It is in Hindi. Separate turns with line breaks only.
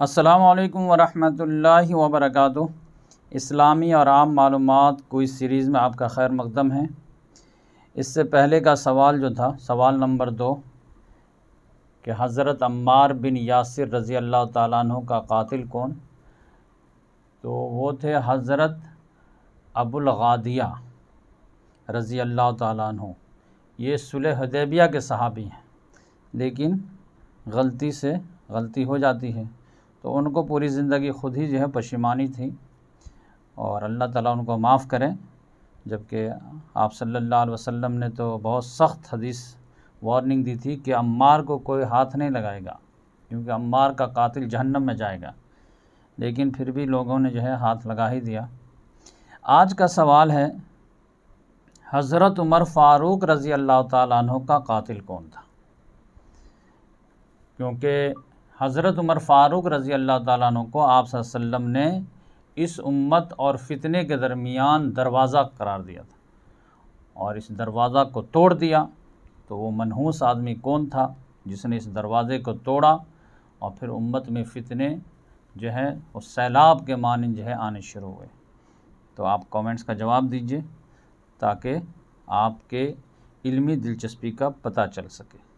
असलकम वरहमतुल्लाहि वबरकatuh इस्लामी और आम मालूम कोई सीरीज़ में आपका खैर मकदम है इससे पहले का सवाल जो था सवाल नंबर दो कि हज़रत अम्मार बिन यासिर रज़ी अल्लाह तु का कातिल कौन तो वो थे हज़रत अबुलगादिया रज़ी अल्लाह तु ये सुलह हदैबिया के सहाबी हैं लेकिन गलती से गलती हो जाती है तो उनको पूरी ज़िंदगी खुद ही जो है पशीमानी थी और अल्लाह ताला उनको माफ़ करें जबकि आप सल्लल्लाहु अलैहि वसल्लम ने तो बहुत सख्त हदीस वार्निंग दी थी कि अम्मार को कोई हाथ नहीं लगाएगा क्योंकि अम्मार का कातिल जहन्नम में जाएगा लेकिन फिर भी लोगों ने जो है हाथ लगा ही दिया आज का सवाल है हज़रत उमर फ़ारूक रज़ी अल्लाह तु का कातिल कौन था क्योंकि हज़रत उमर फ़ारूक रज़ी अल्लाह ताली को आप ने इस उम्मत और फितने के दरमियान दरवाज़ा करार दिया था और इस दरवाज़ा को तोड़ दिया तो वो मनहूस आदमी कौन था जिसने इस दरवाज़े को तोड़ा और फिर उम्मत में फ़ितने जो है उस सैलाब के मानंद जो है आने शुरू हुए तो आप कमेंट्स का जवाब दीजिए ताकि आपके इल्मी दिलचस्पी का पता चल सके